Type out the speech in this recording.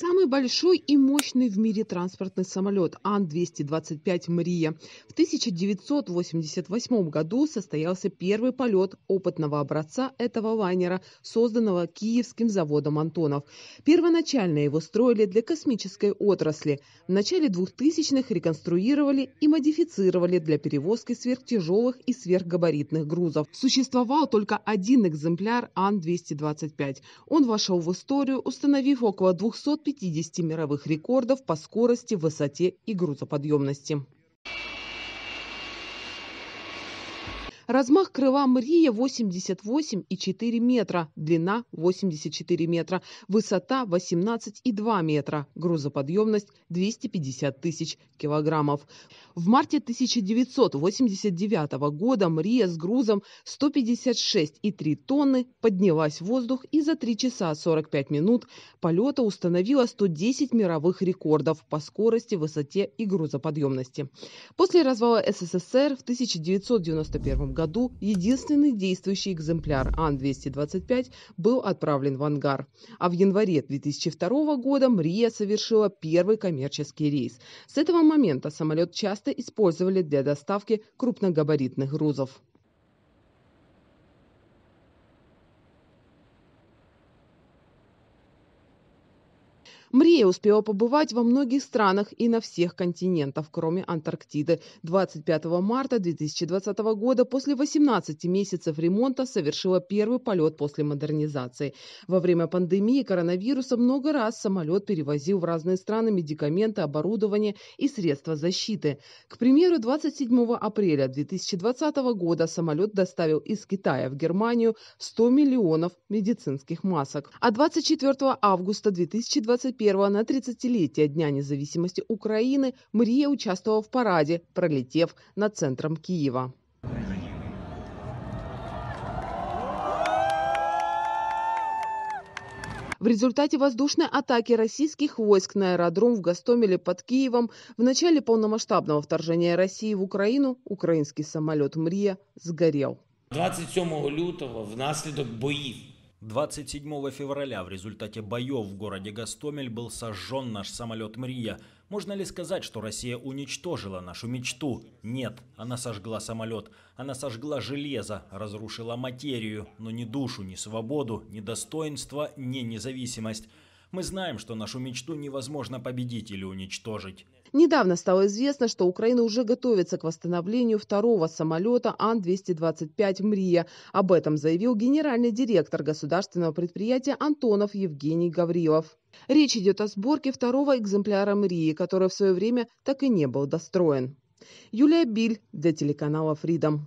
Самый большой и мощный в мире транспортный самолет Ан-225 «Мария». В 1988 году состоялся первый полет опытного образца этого лайнера, созданного Киевским заводом «Антонов». Первоначально его строили для космической отрасли. В начале 2000-х реконструировали и модифицировали для перевозки сверхтяжелых и сверхгабаритных грузов. Существовал только один экземпляр Ан-225. Он вошел в историю, установив около 200 50 мировых рекордов по скорости, высоте и грузоподъемности. Размах крыла Мрия 88,4 метра, длина 84 метра, высота 18,2 метра, грузоподъемность 250 тысяч килограммов. В марте 1989 года Мрия с грузом 156,3 тонны поднялась в воздух и за 3 часа 45 минут полета установила 110 мировых рекордов по скорости, высоте и грузоподъемности. После развала СССР в 1991 году году единственный действующий экземпляр Ан-225 был отправлен в ангар, а в январе 2002 года Мрия совершила первый коммерческий рейс. С этого момента самолет часто использовали для доставки крупногабаритных грузов. Мрия успела побывать во многих странах и на всех континентах, кроме Антарктиды. 25 марта 2020 года после 18 месяцев ремонта совершила первый полет после модернизации. Во время пандемии коронавируса много раз самолет перевозил в разные страны медикаменты, оборудование и средства защиты. К примеру, 27 апреля 2020 года самолет доставил из Китая в Германию 100 миллионов медицинских масок. А 24 августа 2021 21 на 30-летие Дня независимости Украины Мрия участвовала в параде, пролетев над центром Киева. В результате воздушной атаки российских войск на аэродром в Гастомеле под Киевом в начале полномасштабного вторжения России в Украину украинский самолет Мрия сгорел. 27 лютого наследок боев. 27 февраля в результате боев в городе Гастомель был сожжен наш самолет «Мрия». Можно ли сказать, что Россия уничтожила нашу мечту? Нет, она сожгла самолет, она сожгла железо, разрушила материю, но ни душу, ни свободу, ни достоинство, ни независимость. Мы знаем, что нашу мечту невозможно победить или уничтожить. Недавно стало известно, что Украина уже готовится к восстановлению второго самолета Ан-225 «Мрия». Об этом заявил генеральный директор государственного предприятия Антонов Евгений Гаврилов. Речь идет о сборке второго экземпляра «Мрии», который в свое время так и не был достроен. Юлия Биль для телеканала Freedom.